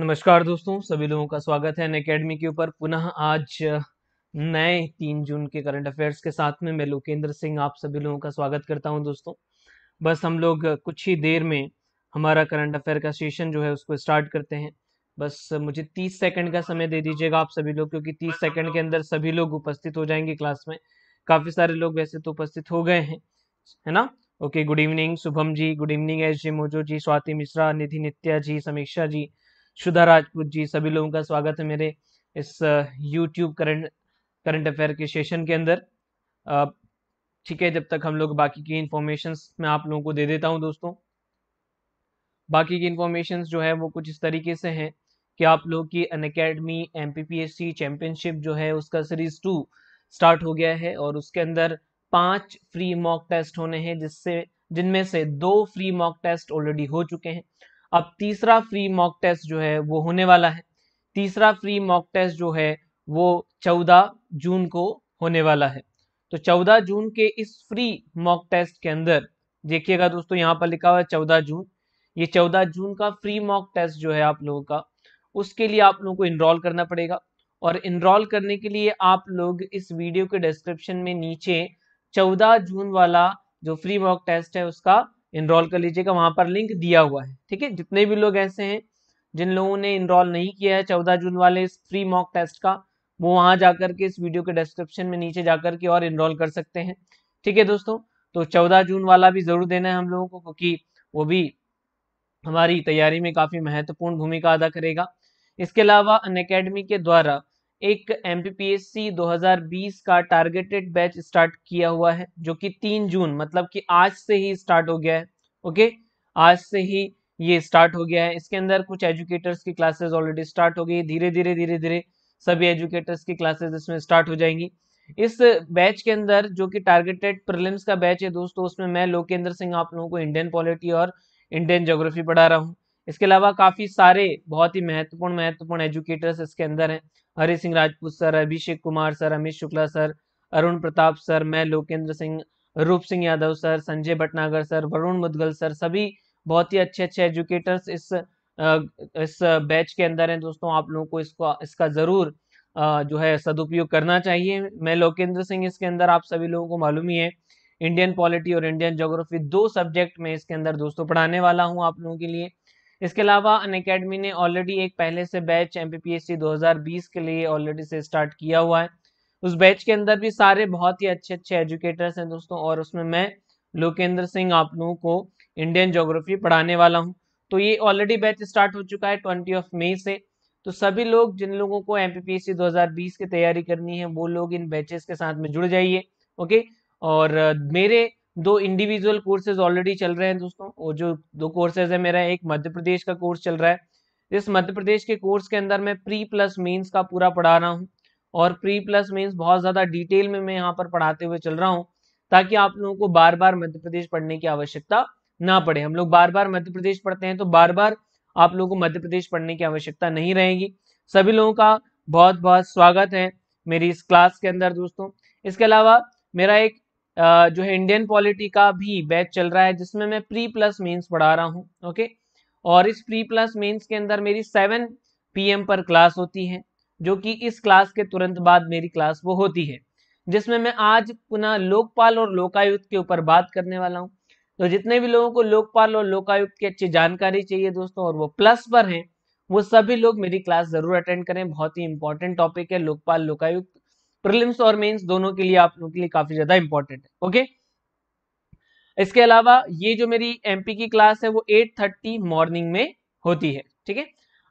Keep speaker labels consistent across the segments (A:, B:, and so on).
A: नमस्कार दोस्तों सभी लोगों का स्वागत है अकेडमी के ऊपर पुनः आज नए तीन जून के करंट अफेयर्स के साथ में मैं लोकेंद्र सिंह आप सभी लोगों का स्वागत करता हूं दोस्तों बस हम लोग कुछ ही देर में हमारा करंट अफेयर का सेशन जो है उसको स्टार्ट करते हैं बस मुझे तीस सेकेंड का समय दे दीजिएगा आप सभी लोग क्योंकि तीस सेकंड के अंदर सभी लोग उपस्थित हो जाएंगे क्लास में काफ़ी सारे लोग वैसे तो उपस्थित हो गए हैं है ना okay good evening Shubham ji good evening S G Mojo ji Swati Mishra Nidhi Nitya ji Samiksha ji शुदा राजपूत जी सभी लोगों का स्वागत है मेरे इस यूट्यूब करंट करंट अफेयर के सेशन के अंदर ठीक है जब तक हम लोग बाकी की इन्फॉर्मेशन मैं आप लोगों को दे देता हूँ दोस्तों बाकी की इन्फॉर्मेशन जो है वो कुछ इस तरीके से हैं कि आप लोग की अन अकेडमी एम चैंपियनशिप जो है उसका सीरीज टू स्टार्ट हो गया है और उसके अंदर पांच फ्री मॉक टेस्ट होने हैं जिससे जिनमें से दो फ्री मॉक टेस्ट ऑलरेडी हो चुके हैं अब तीसरा फ्री मॉक टेस्ट जो है वो होने वाला है तीसरा फ्री मॉक टेस्ट जो है वो चौदह जून को होने वाला है तो चौदह जून के इस फ्री मॉक टेस्ट के अंदर देखिएगा दोस्तों यहाँ पर लिखा हुआ है चौदह जून ये चौदह जून का फ्री मॉक टेस्ट जो है आप लोगों का उसके लिए आप लोगों को इनरोल करना पड़ेगा और इनरोल करने के लिए आप लोग इस वीडियो के डिस्क्रिप्शन में नीचे चौदह जून वाला जो फ्री मॉक टेस्ट है उसका इनरोल कर लीजिएगा वहां पर लिंक दिया हुआ है ठीक है जितने भी लोग ऐसे हैं जिन लोगों ने इनरोल नहीं किया है चौदह जून वाले इस फ्री मॉक टेस्ट का वो वहां जाकर के इस वीडियो के डिस्क्रिप्शन में नीचे जाकर के और इनरोल कर सकते हैं ठीक है दोस्तों तो चौदह जून वाला भी ज़रूर देना है हम लोगों को क्योंकि वो भी हमारी तैयारी में काफ़ी महत्वपूर्ण भूमिका अदा करेगा इसके अलावा अन के द्वारा एक एम 2020 का टारगेटेड बैच स्टार्ट किया हुआ है जो कि तीन जून मतलब कि आज से ही स्टार्ट हो गया है ओके आज से ही ये स्टार्ट हो गया है इसके अंदर कुछ एजुकेटर्स की क्लासेस ऑलरेडी स्टार्ट हो गई धीरे धीरे धीरे धीरे सभी एजुकेटर्स की क्लासेस इसमें स्टार्ट हो जाएंगी इस बैच के अंदर जो कि टारगेटेड प्रिलिम्स का बैच है दोस्तों उसमें मैं लोकेंद्र सिंह आप लोगों को इंडियन पॉलिटी और इंडियन जोग्राफी पढ़ा रहा हूँ इसके अलावा काफ़ी सारे बहुत ही महत्वपूर्ण महत्वपूर्ण एजुकेटर्स इसके अंदर हैं Hari Singh Rajput sir Abhishek Kumar sir Amit Shukla sir Arun Pratap sir मैं Lokendra Singh Roop Singh Yadav sir Sanjay Bhatnagar sir Varun Mudgal sir सभी बहुत ही अच्छे अच्छे एजुकेटर्स इस इस बैच के अंदर हैं दोस्तों आप लोगों को इसको इसका ज़रूर जो है सदुपयोग करना चाहिए मैं लोकेंद्र सिंह इसके अंदर आप सभी लोगों को मालूम ही है इंडियन पॉलिटी और इंडियन जोग्राफी दो सब्जेक्ट में इसके अंदर दोस्तों पढ़ाने वाला हूँ आप लोगों के लिए इसके अलावा अन अकेडमी ने ऑलरेडी एक पहले से बैच एम 2020 के लिए ऑलरेडी से स्टार्ट किया हुआ है उस बैच के अंदर भी सारे बहुत ही अच्छे अच्छे एजुकेटर्स हैं दोस्तों और उसमें मैं लोकेंद्र सिंह आप लोगों को इंडियन जोग्राफी पढ़ाने वाला हूँ तो ये ऑलरेडी बैच स्टार्ट हो चुका है ट्वेंटी ऑफ मई से तो सभी लोग जिन लोगों को एम 2020 की तैयारी करनी है वो लोग इन बैचेस के साथ में जुड़ जाइए ओके और मेरे दो इंडिविजुअल कोर्सेज ऑलरेडी चल रहे हैं दोस्तों और जो दो कोर्सेज है मेरा एक मध्य प्रदेश का कोर्स चल रहा है इस मध्य प्रदेश के कोर्स के अंदर मैं प्री प्लस मेंस का पूरा पढ़ा रहा हूँ और प्री प्लस मेंस बहुत ज़्यादा डिटेल में मैं यहाँ पर पढ़ाते हुए चल रहा हूँ ताकि आप लोगों को बार बार मध्य प्रदेश पढ़ने की आवश्यकता ना पड़े हम लोग बार बार मध्य प्रदेश पढ़ते हैं तो बार बार आप लोगों को मध्य प्रदेश पढ़ने की आवश्यकता नहीं रहेगी सभी लोगों का बहुत बहुत स्वागत है मेरी इस क्लास के अंदर दोस्तों इसके अलावा मेरा एक जो है इंडियन पॉलिटी का भी बैच चल रहा है जिसमें मैं प्री प्लस मेंस पढ़ा रहा हूँ ओके और इस प्री प्लस मेंस के अंदर मेरी सेवन पीएम पर क्लास होती है जो कि इस क्लास के तुरंत बाद मेरी क्लास वो होती है जिसमें मैं आज पुनः लोकपाल और लोकायुक्त के ऊपर बात करने वाला हूँ तो जितने भी लोगों को लोकपाल और लोकायुक्त की अच्छी जानकारी चाहिए दोस्तों और वो प्लस पर हैं वो सभी लोग मेरी क्लास जरूर अटेंड करें बहुत ही इंपॉर्टेंट टॉपिक है लोकपाल लोकायुक्त प्रिलिम्स और मेंस दोनों के लिए आप लोगों के लिए काफी ज्यादा इंपॉर्टेंट है ओके इसके अलावा ये जो मेरी एमपी की क्लास है वो 8:30 मॉर्निंग में होती है ठीक है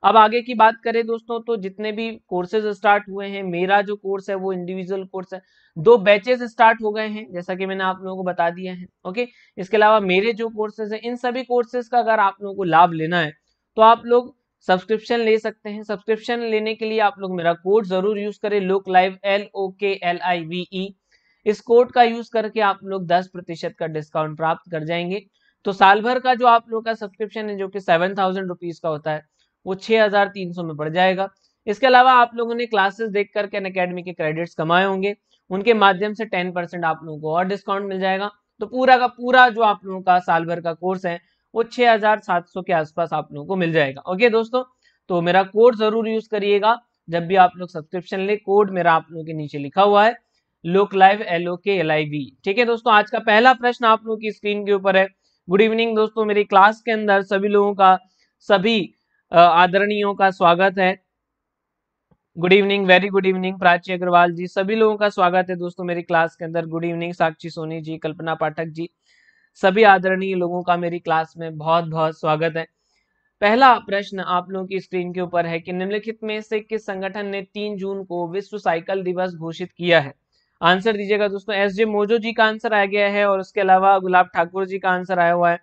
A: अब आगे की बात करें दोस्तों तो जितने भी कोर्सेज स्टार्ट हुए हैं मेरा जो कोर्स है वो इंडिविजुअल कोर्स है दो बैचेस स्टार्ट हो गए हैं जैसा कि मैंने आप लोगों को बता दिया है ओके इसके अलावा मेरे जो कोर्सेज है इन सभी कोर्सेज का अगर आप लोगों को लाभ लेना है तो आप लोग सब्सक्रिप्शन ले सकते हैं सब्सक्रिप्शन लेने के लिए आप लोग मेरा कोड जरूर यूज करें लोक लाइव एल ओ के एल आई वी ई इस कोड का यूज करके आप लोग दस प्रतिशत का डिस्काउंट प्राप्त कर जाएंगे तो साल भर का जो आप लोग का सब्सक्रिप्शन है जो कि सेवन थाउजेंड रुपीज का होता है वो छह हजार तीन सौ में पड़ जाएगा इसके अलावा आप लोगों ने क्लासेस देख करके अन अकेडमी के क्रेडिट्स कमाए होंगे उनके माध्यम से टेन परसेंट आप लोगों को और डिस्काउंट मिल जाएगा तो पूरा का पूरा जो आप लोगों का साल भर का कोर्स है वो 6700 के आसपास आप लोगों को मिल जाएगा ओके दोस्तों तो मेरा कोड जरूर यूज करिएगा जब भी आप लोग सब्सक्रिप्शन ले कोड मेरा आप लोगों के नीचे लिखा हुआ है लोक लाइव एल ओ के एल आई वी ठीक है दोस्तों आज का पहला प्रश्न आप लोगों की स्क्रीन के ऊपर है गुड इवनिंग दोस्तों मेरी क्लास के अंदर सभी लोगों का सभी आदरणियों का स्वागत है good evening very good evening Prachi Agarwal ji सभी लोगों का स्वागत है दोस्तों मेरी क्लास के अंदर गुड इवनिंग साक्षी सोनी जी कल्पना पाठक जी सभी आदरणीय लोगों का मेरी क्लास में बहुत बहुत स्वागत है पहला प्रश्न आप लोगों की स्क्रीन के ऊपर है कि निम्नलिखित में से किस संगठन ने 3 जून को विश्व साइकिल दिवस घोषित किया है आंसर दीजिएगा दोस्तों एस जे मोजो जी का आंसर आया गया है और उसके अलावा गुलाब ठाकुर जी का आंसर आया हुआ है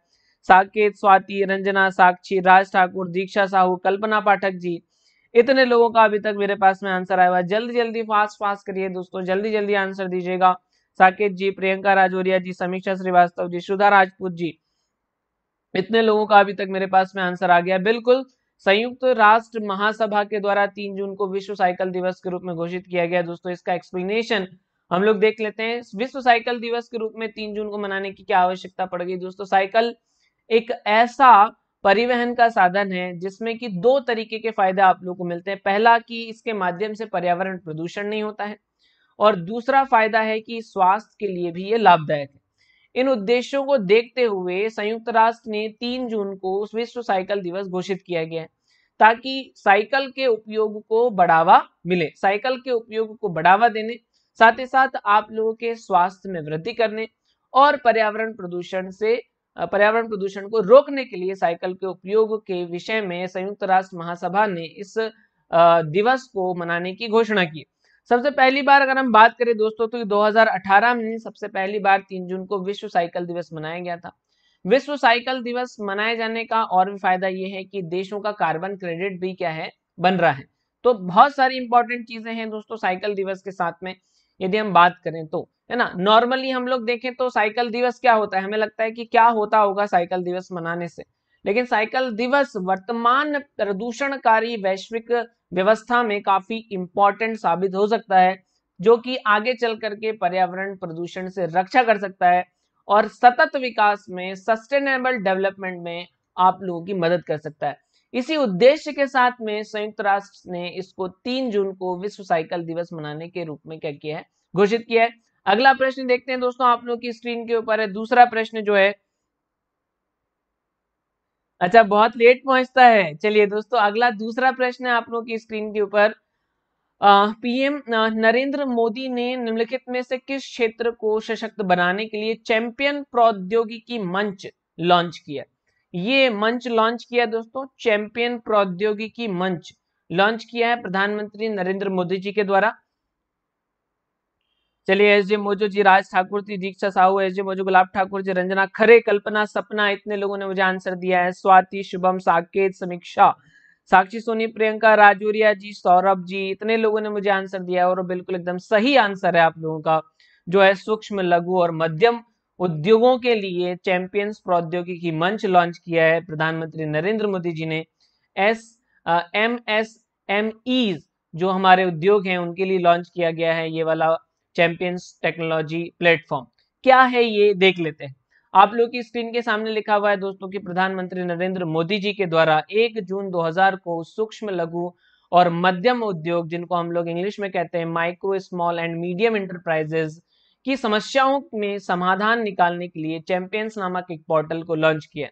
A: साकेत स्वाति रंजना साक्षी राज ठाकुर दीक्षा साहू कल्पना पाठक जी इतने लोगों का अभी तक मेरे पास में आंसर आया हुआ है जल्दी जल्दी फास्ट फास्ट करिए दोस्तों जल्दी जल्दी आंसर दीजिएगा साकेत जी प्रियंका राजौरिया जी समीक्षा श्रीवास्तव जी सुधा राजपूत जी इतने लोगों का अभी तक मेरे पास में आंसर आ गया बिल्कुल संयुक्त राष्ट्र महासभा के द्वारा तीन जून को विश्व साइकिल दिवस के रूप में घोषित किया गया दोस्तों इसका एक्सप्लेनेशन हम लोग देख लेते हैं विश्व साइकिल दिवस के रूप में तीन जून को मनाने की क्या आवश्यकता पड़ गई दोस्तों साइकिल एक ऐसा परिवहन का साधन है जिसमें कि दो तरीके के फायदे आप लोग को मिलते हैं पहला कि इसके माध्यम से पर्यावरण प्रदूषण नहीं होता है और दूसरा फायदा है कि स्वास्थ्य के लिए भी ये लाभदायक है इन उद्देश्यों को देखते हुए संयुक्त राष्ट्र ने 3 जून को विश्व साइकिल दिवस घोषित किया गया है ताकि साइकिल के उपयोग को बढ़ावा मिले साइकिल के उपयोग को बढ़ावा देने साथ ही साथ आप लोगों के स्वास्थ्य में वृद्धि करने और पर्यावरण प्रदूषण से पर्यावरण प्रदूषण को रोकने के लिए साइकिल के उपयोग के विषय में संयुक्त राष्ट्र महासभा ने इस दिवस को मनाने की घोषणा की सबसे पहली बार अगर हम बात करें दोस्तों तो 2018 में सबसे पहली बार 3 जून को विश्व साइकिल दिवस मनाया गया था विश्व साइकिल दिवस मनाए जाने का और भी फायदा यह है कि देशों का कार्बन क्रेडिट भी क्या है बन रहा है तो बहुत सारी इंपॉर्टेंट चीजें हैं दोस्तों साइकिल दिवस के साथ में यदि हम बात करें तो है ना नॉर्मली हम लोग देखें तो साइकिल दिवस क्या होता है हमें लगता है कि क्या होता होगा साइकिल दिवस मनाने से लेकिन साइकिल दिवस वर्तमान प्रदूषणकारी वैश्विक व्यवस्था में काफी इंपॉर्टेंट साबित हो सकता है जो कि आगे चल करके पर्यावरण प्रदूषण से रक्षा कर सकता है और सतत विकास में सस्टेनेबल डेवलपमेंट में आप लोगों की मदद कर सकता है इसी उद्देश्य के साथ में संयुक्त राष्ट्र ने इसको तीन जून को विश्व साइकिल दिवस मनाने के रूप में क्या किया है घोषित किया है अगला प्रश्न देखते हैं दोस्तों आप लोग की स्क्रीन के ऊपर है दूसरा प्रश्न जो है अच्छा बहुत लेट पहुंचता है चलिए दोस्तों अगला दूसरा प्रश्न है आप लोगों की स्क्रीन के ऊपर पीएम नरेंद्र मोदी ने निम्नलिखित में से किस क्षेत्र को सशक्त बनाने के लिए चैंपियन प्रौद्योगिकी मंच लॉन्च किया ये मंच लॉन्च किया दोस्तों चैंपियन प्रौद्योगिकी मंच लॉन्च किया है प्रधानमंत्री नरेंद्र मोदी जी के द्वारा चलिए S G Mojo ji Raj Thakur ji Diksha Sahu S G Mojo Gulab Thakur जी रंजना खरे कल्पना सपना इतने लोगों ने मुझे आंसर दिया है स्वाति शुभम साकेत समीक्षा साक्षी सोनी प्रियंका राजूरिया जी सौरभ जी इतने लोगों ने मुझे आंसर दिया है और बिल्कुल एकदम सही आंसर है आप लोगों का जो है सूक्ष्म लघु और मध्यम उद्योगों के लिए चैंपियंस प्रौद्योगिकी मंच लॉन्च किया है प्रधानमंत्री नरेंद्र मोदी जी ने S M S M E जो हमारे उद्योग हैं उनके लिए लॉन्च किया गया है ये वाला चैंपियंस टेक्नोलॉजी प्लेटफॉर्म क्या है ये देख लेते हैं आप लोग की स्क्रीन के सामने लिखा हुआ है दोस्तों कि प्रधानमंत्री नरेंद्र मोदी जी के द्वारा 1 जून 2000 को सूक्ष्म लघु और मध्यम उद्योग जिनको हम लोग इंग्लिश में कहते हैं micro small and medium enterprises की समस्याओं में समाधान निकालने के लिए चैंपियंस नामक एक पोर्टल को लॉन्च किया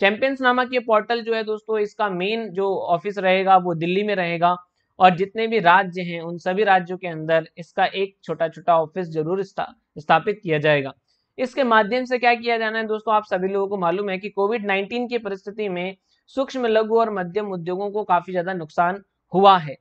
A: चैंपियंस नामक ये पोर्टल जो है दोस्तों इसका मेन जो ऑफिस रहेगा वो दिल्ली में रहेगा और जितने भी राज्य हैं उन सभी राज्यों के अंदर इसका एक छोटा छोटा ऑफिस जरूर स्थापित किया जाएगा इसके माध्यम से क्या किया जाना है दोस्तों आप सभी लोगों को मालूम है कि कोविड 19 की परिस्थिति में सूक्ष्म लघु और मध्यम उद्योगों को काफी ज्यादा नुकसान हुआ है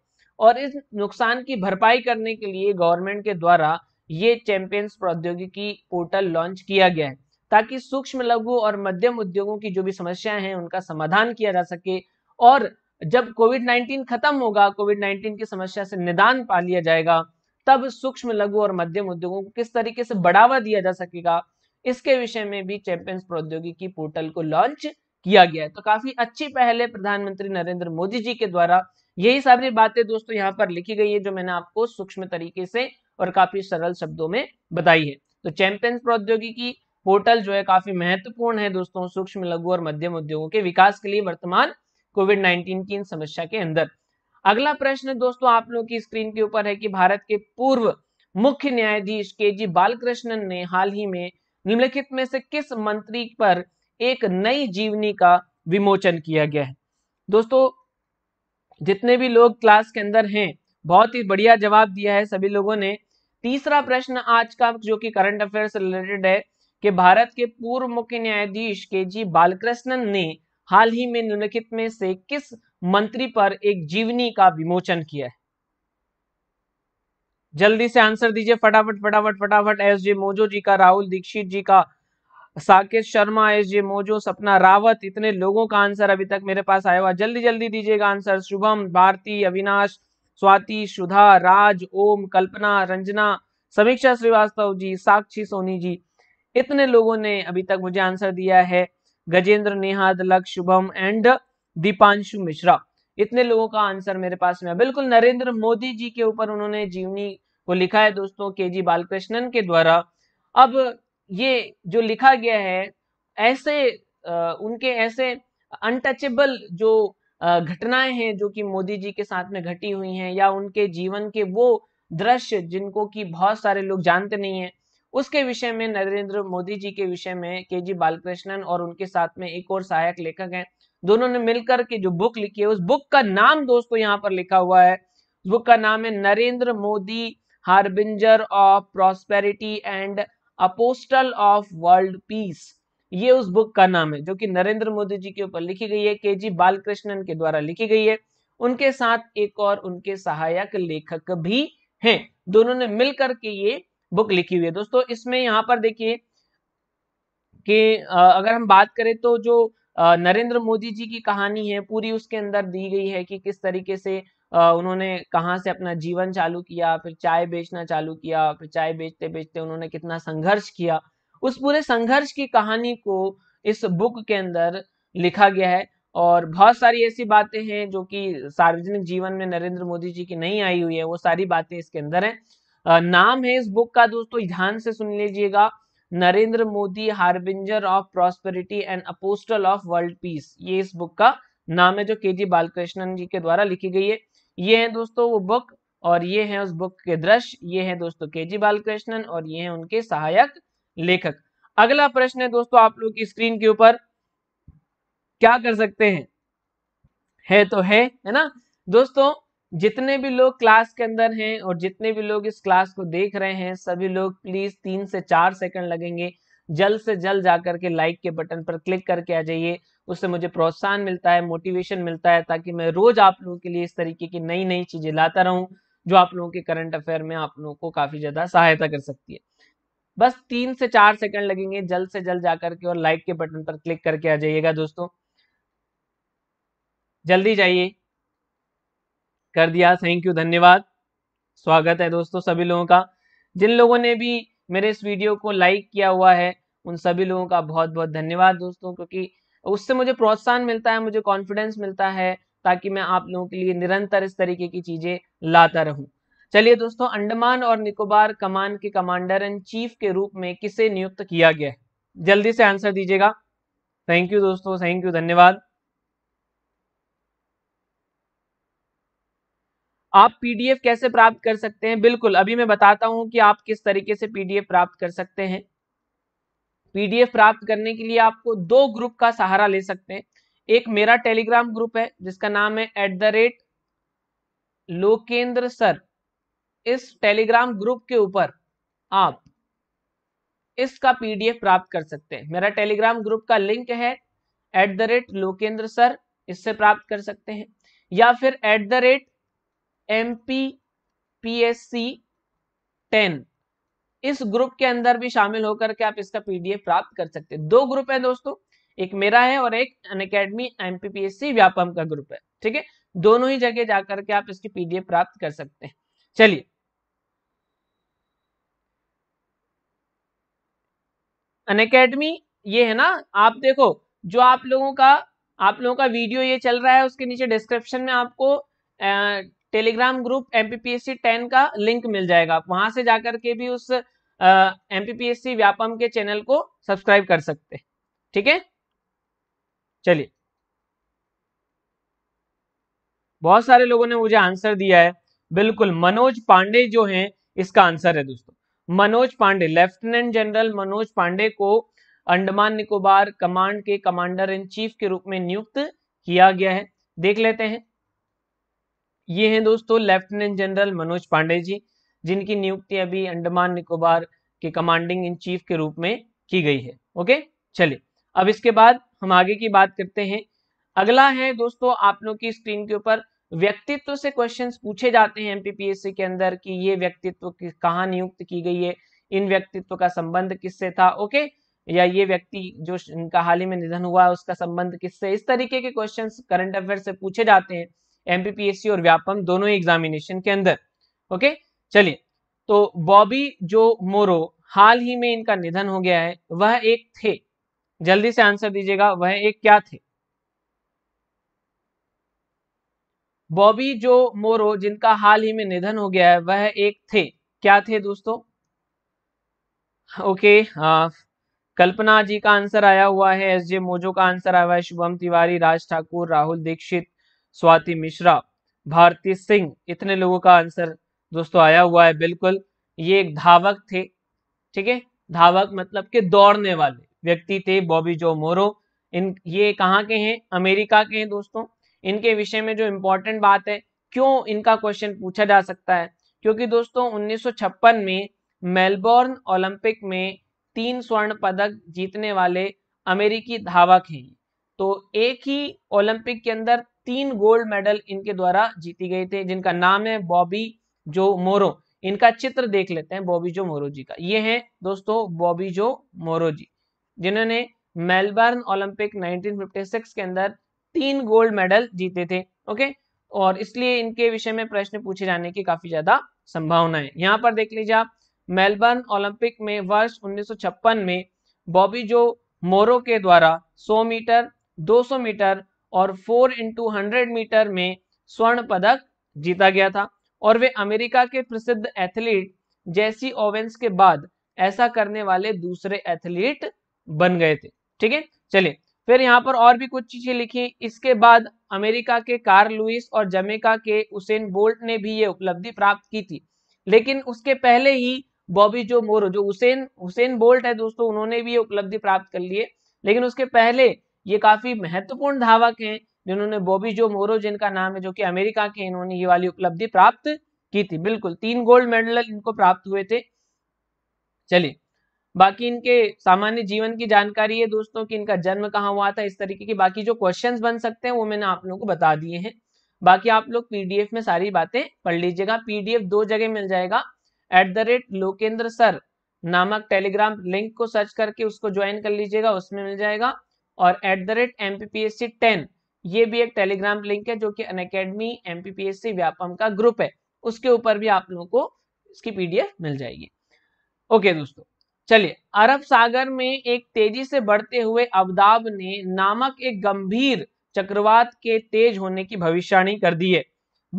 A: और इस नुकसान की भरपाई करने के लिए गवर्नमेंट के द्वारा ये चैंपियंस प्रौद्योगिकी पोर्टल लॉन्च किया गया है ताकि सूक्ष्म लघु और मध्यम उद्योगों की जो भी समस्याएं हैं उनका समाधान किया जा सके और जब कोविड 19 खत्म होगा कोविड 19 की समस्या से निदान पा लिया जाएगा तब सूक्ष्म लघु और मध्यम उद्योगों को किस तरीके से बढ़ावा दिया जा सकेगा इसके विषय में भी चैंपियंस प्रौद्योगिकी पोर्टल को लॉन्च किया गया है तो काफी अच्छी पहले प्रधानमंत्री नरेंद्र मोदी जी के द्वारा यही सारी बातें दोस्तों यहाँ पर लिखी गई है जो मैंने आपको सूक्ष्म तरीके से और काफी सरल शब्दों में बताई है तो चैंपियंस प्रौद्योगिकी पोर्टल जो है काफी महत्वपूर्ण है दोस्तों सूक्ष्म लघु और मध्यम उद्योगों के विकास के लिए वर्तमान कोविड नाइन्टीन की इन समस्या के अंदर अगला प्रश्न दोस्तों आप लोगों की स्क्रीन के ऊपर है कि भारत के पूर्व मुख्य न्यायाधीश के जी बालकृष्णन ने हाल ही में निम्नलिखित में से किस मंत्री पर एक नई जीवनी का विमोचन किया गया है दोस्तों जितने भी लोग क्लास के अंदर हैं बहुत ही बढ़िया जवाब दिया है सभी लोगों ने तीसरा प्रश्न आज का जो कि करंट अफेयर से रिलेटेड है कि भारत के पूर्व मुख्य न्यायाधीश के जी बालकृष्णन ने हाल ही में निम्नलिखित में से किस मंत्री पर एक जीवनी का विमोचन किया है जल्दी से आंसर दीजिए फटाफट फटाफट फटाफट एस जे मोजो जी का राहुल दीक्षित जी का Saket Sharma S J Mojo Sapna Rawat इतने लोगों का आंसर अभी तक मेरे पास आया हुआ जल्दी जल्दी दीजिएगा आंसर शुभम भारती अविनाश स्वाति सुधा राज ओम कल्पना रंजना समीक्षा श्रीवास्तव जी साक्षी सोनी जी इतने लोगों ने अभी तक मुझे आंसर दिया है गजेंद्र नेहाद लक शुभम एंड दीपांशु मिश्रा इतने लोगों का आंसर मेरे पास में बिल्कुल नरेंद्र मोदी जी के ऊपर उन्होंने जीवनी को लिखा है दोस्तों के जी बालकृष्णन के द्वारा अब ये जो लिखा गया है ऐसे उनके ऐसे अनटचेबल जो घटनाएं हैं जो कि मोदी जी के साथ में घटी हुई हैं या उनके जीवन के वो दृश्य जिनको कि बहुत सारे लोग जानते नहीं हैं उसके विषय में नरेंद्र मोदी जी के विषय में के जी बालकृष्णन और उनके साथ में एक और सहायक लेखक हैं दोनों ने मिलकर के जो बुक लिखी है उस बुक का नाम दोस्तों यहाँ पर लिखा हुआ है बुक का नाम है Narendra Modi harbinger of prosperity and apostle of world peace ये उस बुक का नाम है जो कि नरेंद्र मोदी जी के ऊपर लिखी गई है के जी बालकृष्णन के द्वारा लिखी गई है उनके साथ एक और उनके सहायक लेखक भी हैं दोनों ने मिलकर के ये बुक लिखी हुई है दोस्तों इसमें यहाँ पर देखिए कि अगर हम बात करें तो जो नरेंद्र मोदी जी की कहानी है पूरी उसके अंदर दी गई है कि किस तरीके से उन्होंने कहाँ से अपना जीवन चालू किया फिर चाय बेचना चालू किया फिर चाय बेचते बेचते उन्होंने कितना संघर्ष किया उस पूरे संघर्ष की कहानी को इस बुक के अंदर लिखा गया है और बहुत सारी ऐसी बातें हैं जो कि सार्वजनिक जीवन में नरेंद्र मोदी जी की नहीं आई हुई है वो सारी बातें इसके अंदर हैं नाम है इस बुक का दोस्तों ध्यान से सुन लीजिएगा Narendra Modi harbinger of prosperity and apostle of world peace ये इस बुक का नाम है जो के जी बालकृष्णन जी के द्वारा लिखी गई है ये है दोस्तों वो बुक और ये है उस बुक के दृश्य ये है दोस्तों के जी बालकृष्णन और ये है उनके सहायक लेखक अगला प्रश्न है दोस्तों आप लोग की स्क्रीन के ऊपर क्या कर सकते हैं है तो है है ना दोस्तों जितने भी लोग क्लास के अंदर हैं और जितने भी लोग इस क्लास को देख रहे हैं सभी लोग प्लीज तीन से चार सेकंड लगेंगे जल्द से जल्द जाकर के लाइक के बटन पर क्लिक करके आ जाइए उससे मुझे प्रोत्साहन मिलता है मोटिवेशन मिलता है ताकि मैं रोज आप लोगों के लिए इस तरीके की नई नई चीजें लाता रहूं जो आप लोगों के करंट अफेयर में आप लोगों को काफी ज्यादा सहायता कर सकती है बस तीन से चार सेकंड लगेंगे जल्द से जल्द जाकर के और लाइक के बटन पर क्लिक करके आ जाइएगा दोस्तों जल्दी जाइए कर दिया थैंक यू धन्यवाद स्वागत है दोस्तों सभी लोगों का जिन लोगों ने भी मेरे इस वीडियो को लाइक किया हुआ है उन सभी लोगों का बहुत बहुत धन्यवाद दोस्तों क्योंकि उससे मुझे प्रोत्साहन मिलता है मुझे कॉन्फिडेंस मिलता है ताकि मैं आप लोगों के लिए निरंतर इस तरीके की चीजें लाता रहूं चलिए दोस्तों अंडमान और निकोबार कमान के कमांडर इन चीफ के रूप में किसे नियुक्त किया गया है जल्दी से आंसर दीजिएगा थैंक यू दोस्तों थैंक यू धन्यवाद आप पीडीएफ कैसे प्राप्त कर सकते हैं बिल्कुल अभी मैं बताता हूं कि आप किस तरीके से पीडीएफ प्राप्त कर सकते हैं पीडीएफ प्राप्त करने के लिए आपको दो ग्रुप का सहारा ले सकते हैं एक मेरा टेलीग्राम ग्रुप है जिसका नाम है at the rate Lokendra sir इस टेलीग्राम ग्रुप के ऊपर आप इसका पीडीएफ प्राप्त कर सकते हैं मेरा टेलीग्राम ग्रुप का लिंक है at the rate Lokendra sir इससे प्राप्त कर सकते हैं या फिर at the rate M P P S C ten इस ग्रुप के अंदर भी शामिल होकर के आप इसका पीडीएफ प्राप्त कर सकते हैं दो ग्रुप है दोस्तों एक मेरा है और एक अन अकेडमी एमपीपीएससी व्यापम का ग्रुप है ठीक है दोनों ही जगह जाकर के आप इसकी पीडीएफ प्राप्त कर सकते हैं चलिए अन अकेडमी ये है ना आप देखो जो आप लोगों का आप लोगों का वीडियो ये चल रहा है उसके नीचे डिस्क्रिप्शन में आपको टेलीग्राम ग्रुप एमपीपीएससी टेन का लिंक मिल जाएगा वहां से जाकर के भी उस एमपीपीएससी व्यापम के चैनल को सब्सक्राइब कर सकते ठीक है चलिए बहुत सारे लोगों ने मुझे आंसर दिया है बिल्कुल मनोज पांडे जो हैं इसका आंसर है दोस्तों मनोज पांडे लेफ्टिनेंट जनरल मनोज पांडे को अंडमान निकोबार कमांड के कमांडर इन चीफ के रूप में नियुक्त किया गया है देख लेते हैं ये हैं दोस्तों लेफ्टिनेंट जनरल मनोज पांडे जी जिनकी नियुक्ति अभी अंडमान निकोबार के कमांडिंग इन चीफ के रूप में की गई है ओके चलिए अब इसके बाद हम आगे की बात करते हैं अगला है दोस्तों आप लोग की स्क्रीन के ऊपर व्यक्तित्व से क्वेश्चंस पूछे जाते हैं एमपीपीएससी के अंदर कि ये व्यक्तित्व कहाँ नियुक्त की गई है इन व्यक्तित्व का संबंध किससे था ओके या ये व्यक्ति जो इनका हाल ही में निधन हुआ उसका संबंध किससे इस तरीके के क्वेश्चंस करंट अफेयर से पूछे जाते हैं एमपीपीएससी और व्यापम दोनों ही एग्जामिनेशन के अंदर ओके चलिए तो बॉबी जो मोरो हाल ही में इनका निधन हो गया है वह एक थे जल्दी से आंसर दीजिएगा वह एक क्या थे बॉबी जो मोरो जिनका हाल ही में निधन हो गया है वह एक थे क्या थे दोस्तों ओके हाँ कल्पना जी का आंसर आया हुआ है एसजे मोजो का आंसर आया हुआ है शुभम तिवारी राज ठाकुर राहुल दीक्षित स्वाति मिश्रा भारती सिंह इतने लोगों का आंसर दोस्तों आया हुआ है बिल्कुल ये एक धावक थे ठीक है धावक मतलब के दौड़ने वाले व्यक्ति थे बॉबी जो मोरो इन ये कहाँ के हैं अमेरिका के हैं दोस्तों इनके विषय में जो इम्पोर्टेंट बात है क्यों इनका क्वेश्चन पूछा जा सकता है क्योंकि दोस्तों 1956 में मेलबोर्न ओलंपिक में तीन स्वर्ण पदक जीतने वाले अमेरिकी धावक हैं तो एक ही ओलंपिक के अंदर तीन गोल्ड मेडल इनके द्वारा जीती गई थे जिनका नाम है बॉबी जो मोरो इनका चित्र देख लेते हैं बॉबी जो मोरो जी का ये है दोस्तों बॉबी जो मोरो जी जिन्होंने मेलबर्न ओलंपिक 1956 के अंदर तीन गोल्ड मेडल जीते थे ओके और इसलिए इनके विषय में प्रश्न पूछे जाने की काफी ज्यादा संभावना है यहाँ पर देख लीजिए आप मेलबर्न ओलंपिक में वर्ष 1956 में बॉबी जो मोरो के द्वारा 100 मीटर 200 मीटर और फोर इंटू हंड्रेड मीटर में स्वर्ण पदक जीता गया था और वे अमेरिका के प्रसिद्ध एथलीट जैसी ओवेंस के बाद ऐसा करने वाले दूसरे एथलीट बन गए थे ठीक है चलिए फिर यहाँ पर और भी कुछ चीजें लिखी इसके बाद अमेरिका के कार्ल लुइस और जमेका के उसेन बोल्ट ने भी ये उपलब्धि प्राप्त की थी लेकिन उसके पहले ही बॉबी जो मोरो जो उसेन हुसैन बोल्ट है दोस्तों उन्होंने भी ये उपलब्धि प्राप्त कर लिए लेकिन उसके पहले ये काफी महत्वपूर्ण धावक हैं जिन्होंने बॉबी जो मोरो जिनका नाम है जो कि अमेरिका के इन्होंने ये वाली उपलब्धि प्राप्त की थी बिल्कुल तीन गोल्ड मेडल इनको प्राप्त हुए थे चलिए बाकी इनके सामान्य जीवन की जानकारी है दोस्तों कि इनका जन्म कहाँ हुआ था इस तरीके की बाकी जो क्वेश्चंस बन सकते हैं वो मैंने आप लोगों को बता दिए हैं बाकी आप लोग पीडीएफ में सारी बातें पढ़ लीजिएगा पीडीएफ दो जगह मिल जाएगा at the rate Lokendra sir नामक टेलीग्राम लिंक को सर्च करके उसको ज्वाइन कर लीजिएगा उसमें मिल जाएगा और at the rate M ten ये भी एक टेलीग्राम लिंक है जो कि अन अकेडमी एम व्यापम का ग्रुप है उसके ऊपर भी आप लोगों को इसकी पीडीएफ मिल जाएगी ओके दोस्तों चलिए अरब सागर में एक तेजी से बढ़ते हुए अबदाब ने नामक एक गंभीर चक्रवात के तेज होने की भविष्यवाणी कर दी है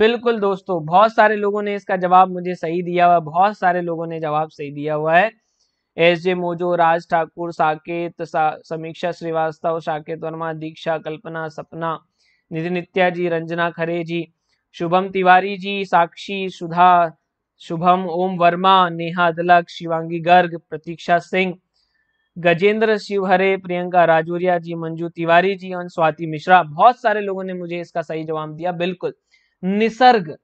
A: बिल्कुल दोस्तों बहुत सारे लोगों ने इसका जवाब मुझे सही दिया हुआ बहुत सारे लोगों ने जवाब सही दिया हुआ है S J Mojo Raj Thakur Saket सा, समीक्षा श्रीवास्तव साकेत वर्मा दीक्षा कल्पना सपना निधि नित्या जी रंजना खरे जी शुभम तिवारी जी साक्षी सुधा शुभम ओम वर्मा नेहा दलक शिवांगी गर्ग प्रतीक्षा सिंह गजेंद्र शिवहरे प्रियंका राजौरिया जी मंजू तिवारी जी और स्वाति मिश्रा बहुत सारे लोगों ने मुझे इसका सही जवाब दिया बिल्कुल निसर्ग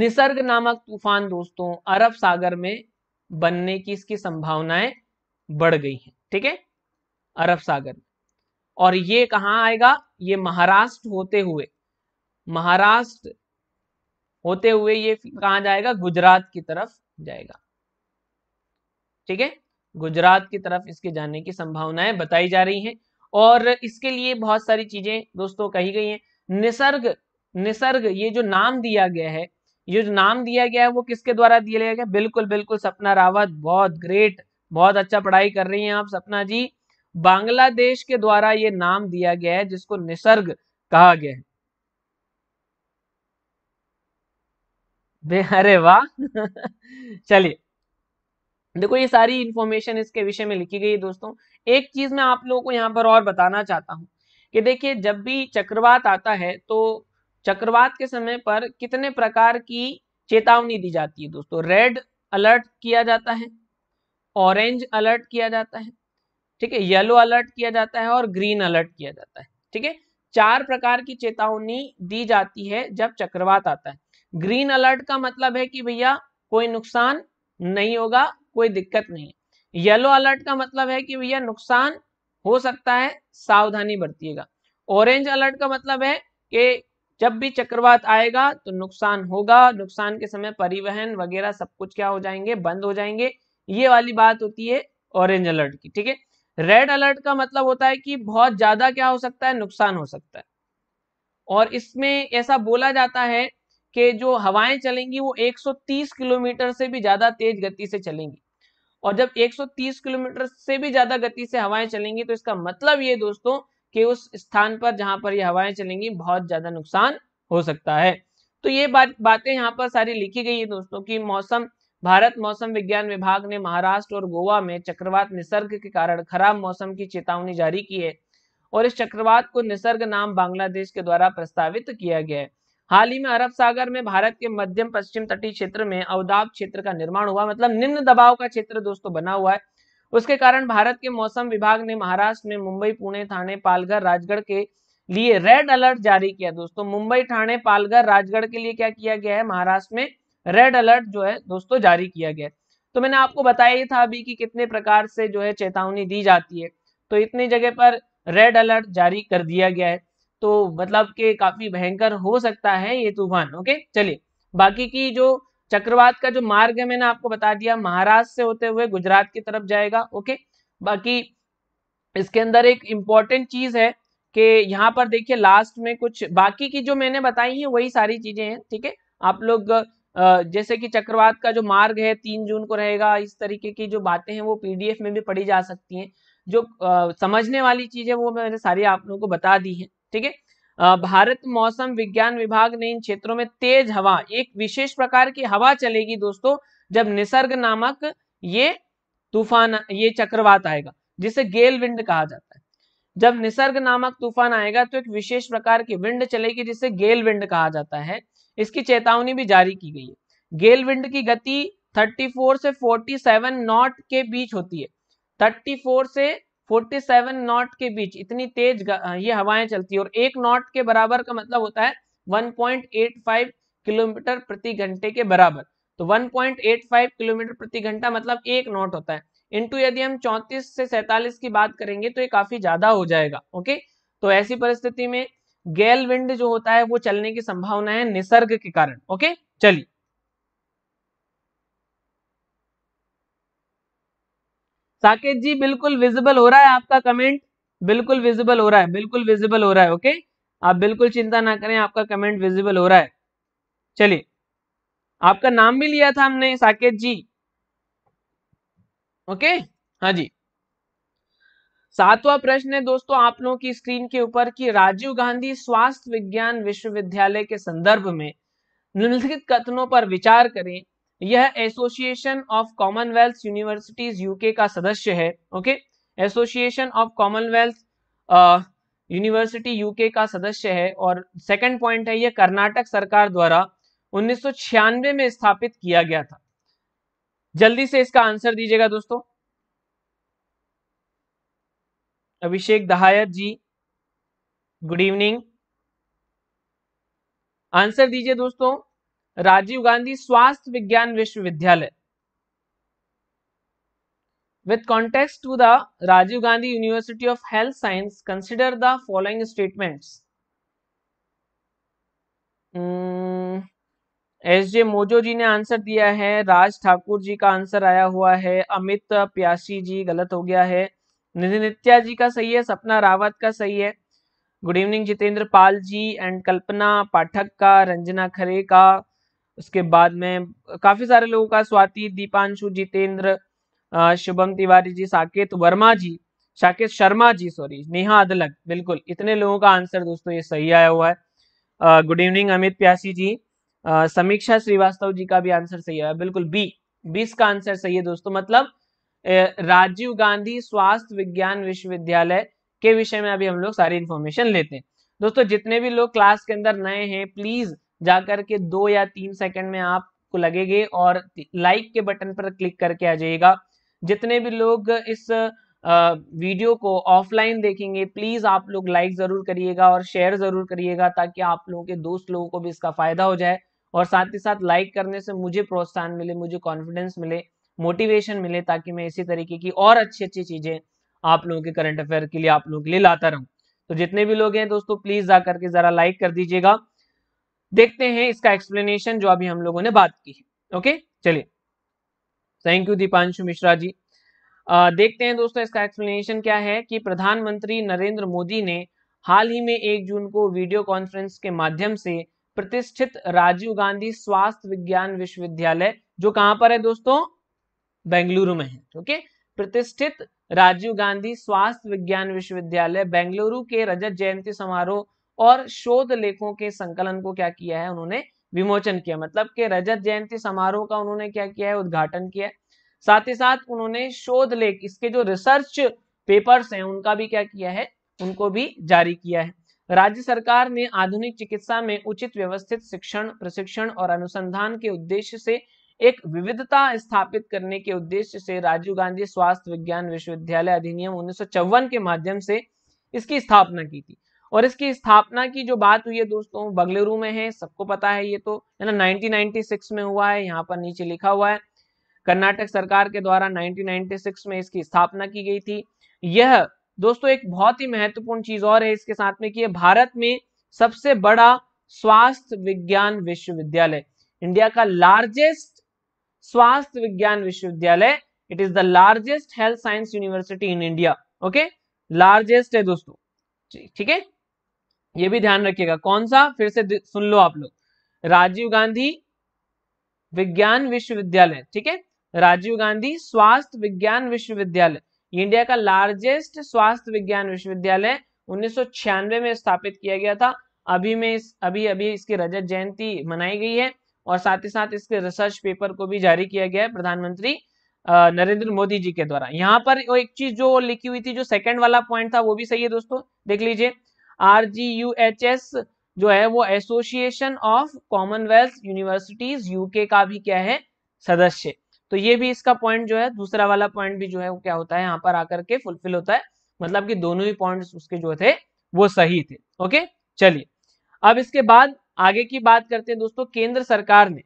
A: निसर्ग नामक तूफान दोस्तों अरब सागर में बनने की इसकी संभावनाएं बढ़ गई हैं ठीक है अरब सागर में और ये कहाँ आएगा ये महाराष्ट्र होते हुए महाराष्ट्र होते हुए ये कहा जाएगा गुजरात की तरफ जाएगा ठीक है गुजरात की तरफ इसके जाने की संभावनाएं बताई जा रही हैं और इसके लिए बहुत सारी चीजें दोस्तों कही गई हैं निसर्ग निसर्ग ये जो नाम दिया गया है ये जो नाम दिया गया है वो किसके द्वारा दिया गया बिल्कुल बिल्कुल सपना रावत बहुत ग्रेट बहुत अच्छा पढ़ाई कर रही हैं आप सपना जी बांग्लादेश के द्वारा ये नाम दिया गया है जिसको निसर्ग कहा गया है अरे वाह चलिए देखो ये सारी इंफॉर्मेशन इसके विषय में लिखी गई है दोस्तों एक चीज मैं आप लोगों को यहाँ पर और बताना चाहता हूँ कि देखिए जब भी चक्रवात आता है तो चक्रवात के समय पर कितने प्रकार की चेतावनी दी जाती है दोस्तों रेड अलर्ट किया जाता है ऑरेंज अलर्ट किया जाता है ठीक है येलो अलर्ट किया जाता है और ग्रीन अलर्ट किया जाता है ठीक है चार प्रकार की चेतावनी दी जाती है जब चक्रवात आता है ग्रीन अलर्ट का मतलब है कि भैया कोई नुकसान नहीं होगा कोई दिक्कत नहीं है येलो अलर्ट का मतलब है कि भैया नुकसान हो सकता है सावधानी बरतिएगा ऑरेंज अलर्ट का मतलब है कि जब भी चक्रवात आएगा तो नुकसान होगा नुकसान के समय परिवहन वगैरह सब कुछ क्या हो जाएंगे बंद हो जाएंगे ये वाली बात होती है ऑरेंज अलर्ट की ठीक है रेड अलर्ट का मतलब होता है कि बहुत ज्यादा क्या हो सकता है नुकसान हो सकता है और इसमें ऐसा बोला जाता है कि जो हवाएं चलेंगी वो 130 किलोमीटर से भी ज्यादा तेज गति से चलेंगी और जब 130 किलोमीटर से भी ज्यादा गति से हवाएं चलेंगी तो इसका मतलब ये दोस्तों कि उस स्थान पर जहां पर ये हवाएं चलेंगी बहुत ज्यादा नुकसान हो सकता है तो ये बात बातें यहाँ पर सारी लिखी गई है दोस्तों की मौसम भारत मौसम विज्ञान विभाग ने महाराष्ट्र और गोवा में चक्रवात निसर्ग के कारण खराब मौसम की चेतावनी जारी की है और इस चक्रवात को निसर्ग नाम बांग्लादेश के द्वारा प्रस्तावित किया गया है हाल ही में अरब सागर में भारत के मध्यम पश्चिम तटीय क्षेत्र में अवदाब क्षेत्र का निर्माण हुआ मतलब निम्न दबाव का क्षेत्र दोस्तों बना हुआ है उसके कारण भारत के मौसम विभाग ने महाराष्ट्र में मुंबई पुणे थाने पालघर राजगढ़ के लिए रेड अलर्ट जारी किया दोस्तों मुंबई थाने पालघर राजगढ़ के लिए क्या किया गया है महाराष्ट्र में रेड अलर्ट जो है दोस्तों जारी किया गया है तो मैंने आपको बताया ही था अभी कि कितने प्रकार से जो है चेतावनी दी जाती है तो इतनी जगह पर रेड अलर्ट जारी कर दिया गया है तो मतलब के काफी भयंकर हो सकता है ये तूफान ओके चलिए बाकी की जो चक्रवात का जो मार्ग है मैंने आपको बता दिया महाराष्ट्र से होते हुए गुजरात की तरफ जाएगा ओके बाकी इसके अंदर एक इंपॉर्टेंट चीज है कि यहाँ पर देखिए लास्ट में कुछ बाकी की जो मैंने बताई है वही सारी चीजें हैं ठीक है आप लोग जैसे कि चक्रवात का जो मार्ग है तीन जून को रहेगा इस तरीके की जो बातें हैं वो पीडीएफ में भी पढ़ी जा सकती हैं जो आ, समझने वाली चीज है वो मैंने सारी आप लोगों को बता दी है ठीक है भारत मौसम विज्ञान विभाग ने इन क्षेत्रों में तेज हवा एक विशेष प्रकार की हवा चलेगी दोस्तों जब निसर्ग नामक ये तूफान ये चक्रवात आएगा जिसे गेल विंड कहा जाता है जब निसर्ग नामक तूफान आएगा तो एक विशेष प्रकार की विंड चलेगी जिसे गेल विंड कहा जाता है इसकी चेतावनी भी जारी की गई है गेल विंड की गति 34 से 47 नॉट के बीच होती है 34 से फोर्टी सेवन नॉट के बीच इतनी तेज ये हवाएं चलती है और एक नॉट के बराबर का मतलब होता है 1.85 किलोमीटर प्रति घंटे के बराबर तो 1.85 किलोमीटर प्रति घंटा मतलब एक नॉट होता है इनटू यदि हम 34 से 47 की बात करेंगे तो ये काफी ज्यादा हो जाएगा ओके तो ऐसी परिस्थिति में गैल विंड जो होता है वो चलने की संभावना है निसर्ग के कारण ओके चलिए साकेत जी बिल्कुल विजिबल हो रहा है आपका कमेंट बिल्कुल विजिबल हो रहा है बिल्कुल विजिबल हो रहा है ओके आप बिल्कुल चिंता ना करें आपका कमेंट विजिबल हो रहा है चलिए आपका नाम भी लिया था हमने साकेत जी ओके हाँ जी सातवां प्रश्न है दोस्तों आप लोगों की स्क्रीन के ऊपर कि राजीव गांधी स्वास्थ्य विज्ञान विश्वविद्यालय के संदर्भ में निम्नलिखित कथनों पर विचार करें यह association of Commonwealth universities UK का सदस्य है okay association of Commonwealth university UK का सदस्य है और सेकंड पॉइंट है यह कर्नाटक सरकार द्वारा उन्नीस में स्थापित किया गया था जल्दी से इसका आंसर दीजिएगा दोस्तों अभिषेक दहायर जी गुड इवनिंग आंसर दीजिए दोस्तों राजीव गांधी स्वास्थ्य विज्ञान विश्वविद्यालय with context to the Rajiv Gandhi university of health science consider the following statement S J Mojo ji ने आंसर दिया है राज ठाकुर जी का आंसर आया हुआ है अमित प्यासी जी गलत हो गया है निधि नित्या जी का सही है सपना रावत का सही है good evening Jitendra Pal ji and Kalpana Pathak का रंजना खरे का उसके बाद में काफी सारे लोगों का स्वाति दीपांशु जितेंद्र शुभम तिवारी जी साकेत वर्मा जी साकेत शर्मा जी सॉरी नेहा अदलक बिल्कुल इतने लोगों का आंसर दोस्तों ये सही आया हुआ है गुड इवनिंग अमित प्यासी जी समीक्षा श्रीवास्तव जी का भी आंसर सही आया बिल्कुल बी बीस का आंसर सही है दोस्तों मतलब राजीव गांधी स्वास्थ्य विज्ञान विश्वविद्यालय के विषय में अभी हम लोग सारी इन्फॉर्मेशन लेते हैं दोस्तों जितने भी लोग क्लास के अंदर नए हैं प्लीज जाकर के दो या तीन सेकंड में आपको लगेगे और लाइक के बटन पर क्लिक करके आ जाइएगा जितने भी लोग इस वीडियो को ऑफलाइन देखेंगे प्लीज़ आप लोग लाइक ज़रूर करिएगा और शेयर ज़रूर करिएगा ताकि आप लोगों के दोस्त लोगों को भी इसका फ़ायदा हो जाए और साथ ही साथ लाइक करने से मुझे प्रोत्साहन मिले मुझे कॉन्फिडेंस मिले मोटिवेशन मिले ताकि मैं इसी तरीके की और अच्छी अच्छी चीज़ें आप लोगों के करंट अफेयर के लिए आप लोगों के लिए लाता रहूं तो जितने भी लोग हैं दोस्तों प्लीज़ जा करके ज़रा लाइक कर दीजिएगा देखते हैं इसका एक्सप्लेनेशन जो अभी हम लोगों ने बात की है ओके चलिए थैंक यू दीपांशु मिश्रा जी आ, देखते हैं दोस्तों इसका एक्सप्लेनेशन क्या है कि प्रधानमंत्री नरेंद्र मोदी ने हाल ही में एक जून को वीडियो कॉन्फ्रेंस के माध्यम से प्रतिष्ठित राजीव गांधी स्वास्थ्य विज्ञान विश्वविद्यालय जो कहां पर है दोस्तों बेंगलुरु में है ओके प्रतिष्ठित राजीव गांधी स्वास्थ्य विज्ञान विश्वविद्यालय बेंगलुरु के रजत जयंती समारोह और शोध लेखों के संकलन को क्या किया है उन्होंने विमोचन किया मतलब के रजत जयंती समारोह का उन्होंने क्या किया है उद्घाटन किया साथ ही साथ उन्होंने शोध लेख इसके जो रिसर्च पेपर्स हैं उनका भी क्या किया है उनको भी जारी किया है राज्य सरकार ने आधुनिक चिकित्सा में उचित व्यवस्थित शिक्षण प्रशिक्षण और अनुसंधान के उद्देश्य से एक विविधता स्थापित करने के उद्देश्य से राजीव गांधी स्वास्थ्य विज्ञान विश्वविद्यालय अधिनियम उन्नीस के माध्यम से इसकी स्थापना की थी और इसकी स्थापना की जो बात हुई है दोस्तों बगलेरू में है सबको पता है ये तो है ना 1996 में हुआ है यहाँ पर नीचे लिखा हुआ है कर्नाटक सरकार के द्वारा 1996 में इसकी स्थापना की गई थी यह दोस्तों एक बहुत ही महत्वपूर्ण चीज और है इसके साथ में कि भारत में सबसे बड़ा स्वास्थ्य विज्ञान विश्वविद्यालय इंडिया का लार्जेस्ट स्वास्थ्य विज्ञान विश्वविद्यालय it is the largest health science university in India okay largest है दोस्तों ठीक है ये भी ध्यान रखिएगा कौन सा फिर से सुन लो आप लोग राजीव गांधी विज्ञान विश्वविद्यालय ठीक है राजीव गांधी स्वास्थ्य विज्ञान विश्वविद्यालय इंडिया का लार्जेस्ट स्वास्थ्य विज्ञान विश्वविद्यालय उन्नीस में स्थापित किया गया था अभी में इस अभी अभी इसकी रजत जयंती मनाई गई है और साथ ही साथ इसके रिसर्च पेपर को भी जारी किया गया है प्रधानमंत्री नरेंद्र मोदी जी के द्वारा यहाँ पर एक चीज जो लिखी हुई थी जो सेकंड वाला पॉइंट था वो भी सही है दोस्तों देख लीजिए R G U H S जो है वो association of Commonwealth universities UK का भी क्या है सदस्य तो ये भी इसका पॉइंट जो है दूसरा वाला पॉइंट भी जो है वो क्या होता है यहाँ पर आकर के फुलफिल होता है मतलब कि दोनों ही पॉइंट्स उसके जो थे वो सही थे ओके चलिए अब इसके बाद आगे की बात करते हैं दोस्तों केंद्र सरकार ने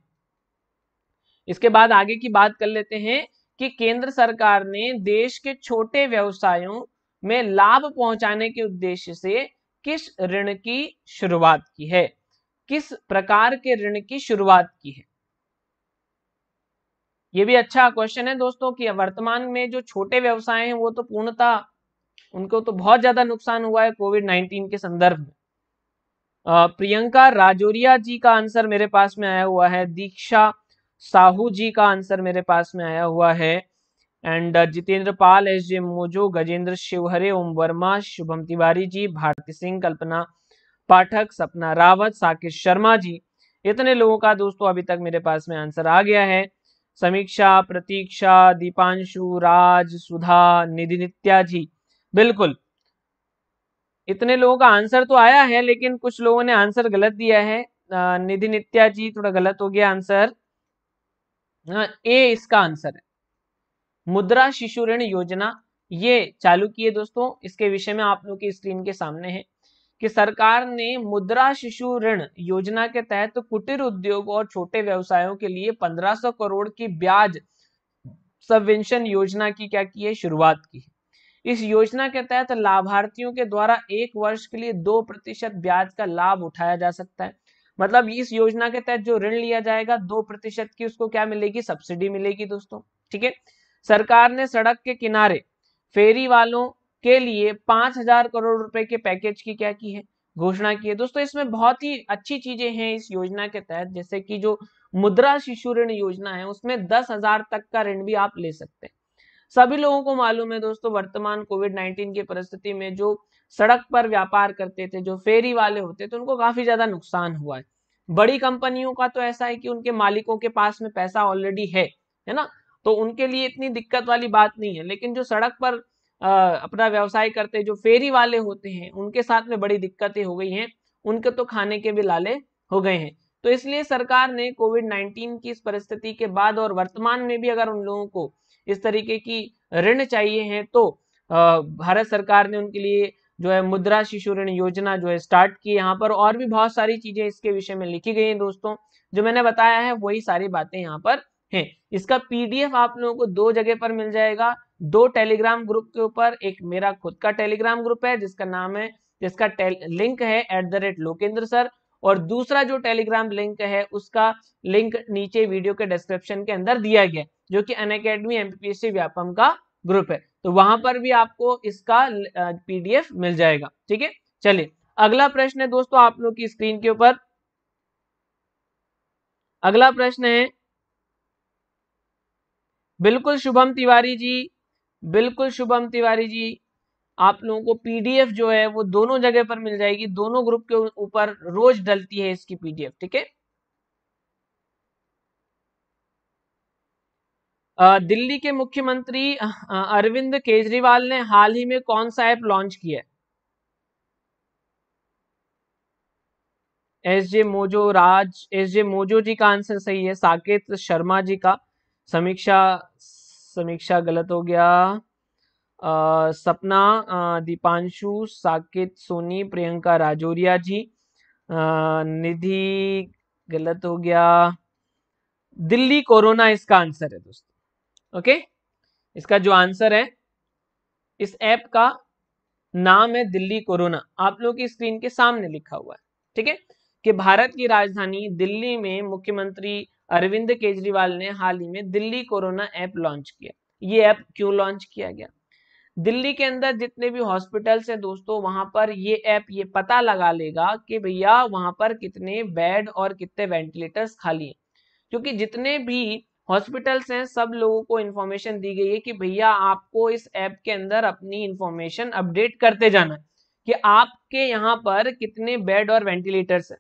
A: इसके बाद आगे की बात कर लेते हैं कि केंद्र सरकार ने देश के छोटे व्यवसायों में लाभ पहुंचाने के उद्देश्य से किस ऋण की शुरुआत की है किस प्रकार के ऋण की शुरुआत की है ये भी अच्छा क्वेश्चन है दोस्तों कि वर्तमान में जो छोटे व्यवसाय हैं वो तो पूर्णता उनको तो बहुत ज्यादा नुकसान हुआ है कोविड नाइन्टीन के संदर्भ में प्रियंका राजौरिया जी का आंसर मेरे पास में आया हुआ है दीक्षा साहू जी का आंसर मेरे पास में आया हुआ है and uh, Jitendra Pal S J Mojo Gajendra Shivhare Om Verma Shubham Tiwari ji Bharti Singh Kalpana Pathak Sapna Rawat Saket Sharma जी इतने लोगों का दोस्तों अभी तक मेरे पास में आंसर आ गया है समीक्षा प्रतीक्षा दीपांशु राज सुधा निधि नित्या जी बिल्कुल इतने लोगों का आंसर तो आया है लेकिन कुछ लोगों ने आंसर गलत दिया है निधि नित्या जी थोड़ा गलत हो गया आंसर हाँ, ए इसका आंसर है मुद्रा शिशु ऋण योजना ये चालू की है दोस्तों इसके विषय में आप लोग की स्क्रीन के सामने है कि सरकार ने मुद्रा शिशु ऋण योजना के तहत तो कुटीर उद्योग और छोटे व्यवसायों के लिए 1500 करोड़ की ब्याज सबवेंशन योजना की क्या की है शुरुआत की इस योजना के तहत लाभार्थियों के द्वारा एक वर्ष के लिए दो प्रतिशत ब्याज का लाभ उठाया जा सकता है मतलब इस योजना के तहत जो ऋण लिया जाएगा दो प्रतिशत की उसको क्या मिलेगी सब्सिडी मिलेगी दोस्तों ठीक है सरकार ने सड़क के किनारे फेरी वालों के लिए पांच हजार करोड़ रुपए के पैकेज की क्या की है घोषणा की है दोस्तों इसमें बहुत ही अच्छी चीजें हैं इस योजना के तहत जैसे कि जो मुद्रा शिशु ऋण योजना है उसमें दस हजार तक का ऋण भी आप ले सकते हैं सभी लोगों को मालूम है दोस्तों वर्तमान कोविड नाइन्टीन की परिस्थिति में जो सड़क पर व्यापार करते थे जो फेरी वाले होते थे उनको काफी ज्यादा नुकसान हुआ है बड़ी कंपनियों का तो ऐसा है कि उनके मालिकों के पास में पैसा ऑलरेडी है है ना तो उनके लिए इतनी दिक्कत वाली बात नहीं है लेकिन जो सड़क पर आ, अपना व्यवसाय करते जो फेरी वाले होते हैं उनके साथ में बड़ी दिक्कतें हो गई हैं उनके तो खाने के भी लाले हो गए हैं तो इसलिए सरकार ने कोविड 19 की इस परिस्थिति के बाद और वर्तमान में भी अगर उन लोगों को इस तरीके की ऋण चाहिए हैं तो भारत सरकार ने उनके लिए जो है मुद्रा शिशु ऋण योजना जो है स्टार्ट की यहाँ पर और भी बहुत सारी चीजें इसके विषय में लिखी गई हैं दोस्तों जो मैंने बताया है वही सारी बातें यहाँ पर है इसका पीडीएफ आप लोगों को दो जगह पर मिल जाएगा दो टेलीग्राम ग्रुप के ऊपर एक मेरा खुद का टेलीग्राम ग्रुप है जिसका नाम है जिसका लिंक है at the rate Lokendra sir और दूसरा जो टेलीग्राम लिंक है उसका लिंक नीचे वीडियो के डिस्क्रिप्शन के अंदर दिया गया जो कि अन अकेडमी एमपीपीएससी व्यापम का ग्रुप है तो वहां पर भी आपको इसका पीडीएफ मिल जाएगा ठीक है चलिए अगला प्रश्न है दोस्तों आप लोग की स्क्रीन के ऊपर अगला प्रश्न है बिल्कुल शुभम तिवारी जी बिल्कुल शुभम तिवारी जी आप लोगों को पीडीएफ जो है वो दोनों जगह पर मिल जाएगी दोनों ग्रुप के ऊपर रोज डलती है इसकी पीडीएफ ठीक है दिल्ली के मुख्यमंत्री अरविंद केजरीवाल ने हाल ही में कौन सा ऐप लॉन्च किया S J Mojo Raj S J Mojo ji का आंसर सही है साकेत शर्मा जी का समीक्षा समीक्षा गलत हो गया आ, सपना दीपांशु साकेत सोनी प्रियंका राजौरिया जी निधि गलत हो गया दिल्ली कोरोना इसका आंसर है दोस्तों ओके इसका जो आंसर है इस ऐप का नाम है दिल्ली कोरोना आप लोगों की स्क्रीन के सामने लिखा हुआ है ठीक है कि भारत की राजधानी दिल्ली में मुख्यमंत्री अरविंद केजरीवाल ने हाल ही में दिल्ली कोरोना ऐप लॉन्च किया ये ऐप क्यों लॉन्च किया गया दिल्ली के अंदर जितने भी हॉस्पिटल्स हैं दोस्तों वहां पर ये ऐप ये पता लगा लेगा कि भैया वहां पर कितने बेड और कितने वेंटिलेटर्स खाली हैं क्योंकि जितने भी हॉस्पिटल्स हैं सब लोगों को इन्फॉर्मेशन दी गई है कि भैया आपको इस ऐप के अंदर अपनी इन्फॉर्मेशन अपडेट करते जाना कि आपके यहाँ पर कितने बेड और वेंटिलेटर्स हैं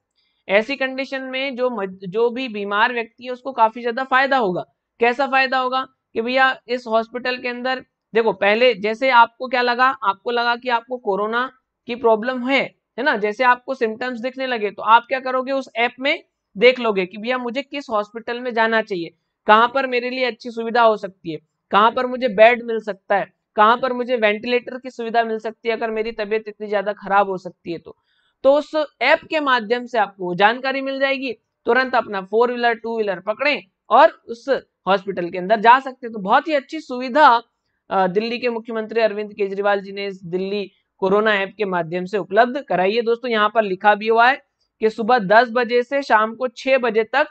A: ऐसी कंडीशन में जो जो भी बीमार व्यक्ति है उसको काफी ज्यादा फायदा होगा कैसा फायदा होगा कि भैया इस हॉस्पिटल के अंदर देखो पहले जैसे आपको क्या लगा आपको लगा कि आपको कोरोना की प्रॉब्लम है है ना जैसे आपको सिम्टम्स दिखने लगे तो आप क्या करोगे उस ऐप में देख लोगे कि भैया मुझे किस हॉस्पिटल में जाना चाहिए कहाँ पर मेरे लिए अच्छी सुविधा हो सकती है कहाँ पर मुझे बेड मिल सकता है कहाँ पर मुझे वेंटिलेटर की सुविधा मिल सकती है अगर मेरी तबीयत इतनी ज्यादा खराब हो सकती है तो तो उस ऐप के माध्यम से आपको जानकारी मिल जाएगी तुरंत अपना फोर व्हीलर टू व्हीलर पकड़े और उस हॉस्पिटल के अंदर जा सकते तो बहुत ही अच्छी सुविधा दिल्ली के मुख्यमंत्री अरविंद केजरीवाल जी ने दिल्ली कोरोना ऐप के माध्यम से उपलब्ध कराई है दोस्तों यहाँ पर लिखा भी हुआ है कि सुबह 10 बजे से शाम को 6 बजे तक